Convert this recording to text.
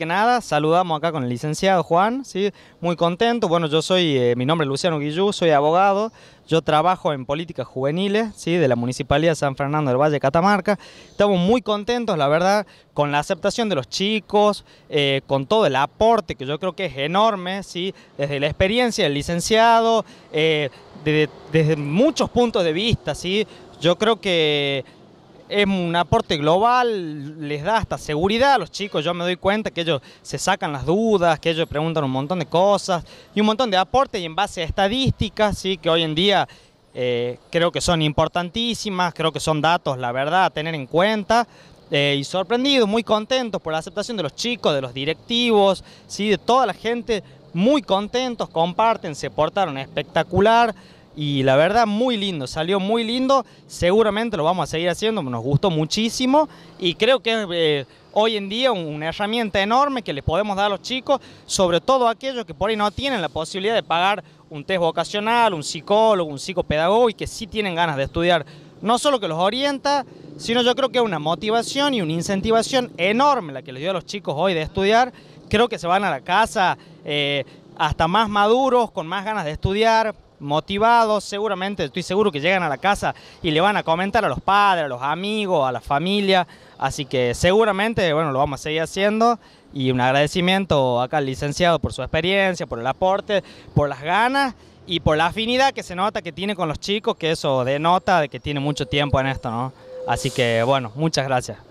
que nada, saludamos acá con el licenciado Juan, ¿sí? muy contento. Bueno, yo soy, eh, mi nombre es Luciano Guillú, soy abogado, yo trabajo en políticas juveniles ¿sí? de la Municipalidad de San Fernando del Valle de Catamarca. Estamos muy contentos, la verdad, con la aceptación de los chicos, eh, con todo el aporte que yo creo que es enorme, ¿sí? desde la experiencia del licenciado, eh, desde, muchos puntos de vista. Yo creo que es un aporte global, les da hasta seguridad a los chicos, yo me doy cuenta que ellos se sacan las dudas, que ellos preguntan un montón de cosas y un montón de aportes y en base a estadísticas, ¿sí? que hoy en día eh, creo que son importantísimas, creo que son datos, la verdad, a tener en cuenta. Eh, y sorprendidos, muy contentos por la aceptación de los chicos, de los directivos, ¿sí? de toda la gente, muy contentos, comparten, se portaron espectacular y la verdad muy lindo, salió muy lindo, seguramente lo vamos a seguir haciendo, nos gustó muchísimo y creo que eh, hoy en día una herramienta enorme que les podemos dar a los chicos, sobre todo aquellos que por ahí no tienen la posibilidad de pagar un test vocacional, un psicólogo, un psicopedagogo y que sí tienen ganas de estudiar, no solo que los orienta, sino yo creo que es una motivación y una incentivación enorme la que les dio a los chicos hoy de estudiar, creo que se van a la casa eh, hasta más maduros, con más ganas de estudiar, motivados, seguramente estoy seguro que llegan a la casa y le van a comentar a los padres, a los amigos, a la familia, así que seguramente, bueno, lo vamos a seguir haciendo y un agradecimiento acá al licenciado por su experiencia, por el aporte, por las ganas y por la afinidad que se nota que tiene con los chicos, que eso denota de que tiene mucho tiempo en esto, ¿no? Así que bueno, muchas gracias.